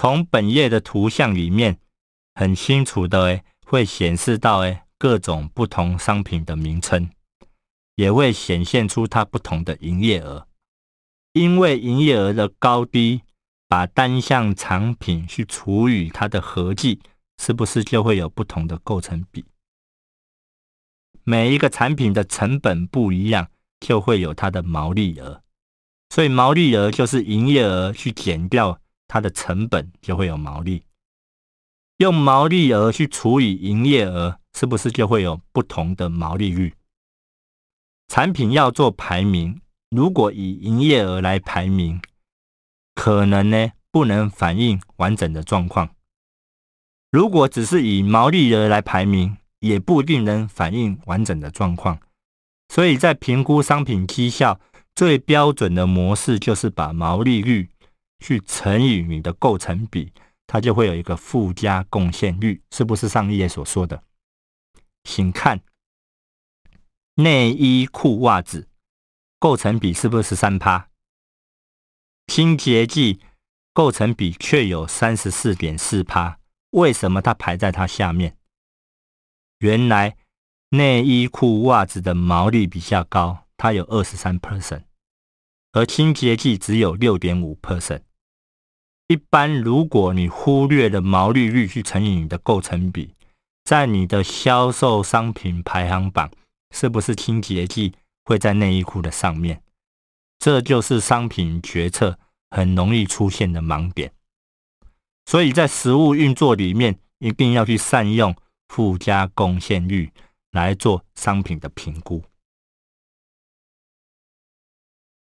从本页的图像里面很清楚的诶，会显示到诶各种不同商品的名称，也会显现出它不同的营业额。因为营业额的高低，把单项产品去除以它的合计，是不是就会有不同的构成比？每一个产品的成本不一样，就会有它的毛利额。所以毛利额就是营业额去减掉。它的成本就会有毛利，用毛利额去除以营业额，是不是就会有不同的毛利率？产品要做排名，如果以营业额来排名，可能呢不能反映完整的状况；如果只是以毛利额来排名，也不一定能反映完整的状况。所以在评估商品绩效最标准的模式，就是把毛利率。去乘以你的构成比，它就会有一个附加贡献率，是不是上一页所说的？请看内衣裤袜子构成比是不是十三趴？清洁剂构成比却有三十四点四趴，为什么它排在它下面？原来内衣裤袜子的毛利比较高，它有二十三 percent，而清洁剂只有六点五 percent。一般，如果你忽略了毛利率去乘以你的构成比，在你的销售商品排行榜是不是清洁剂会在内衣裤的上面？这就是商品决策很容易出现的盲点。所以在实物运作里面，一定要去善用附加贡献率来做商品的评估。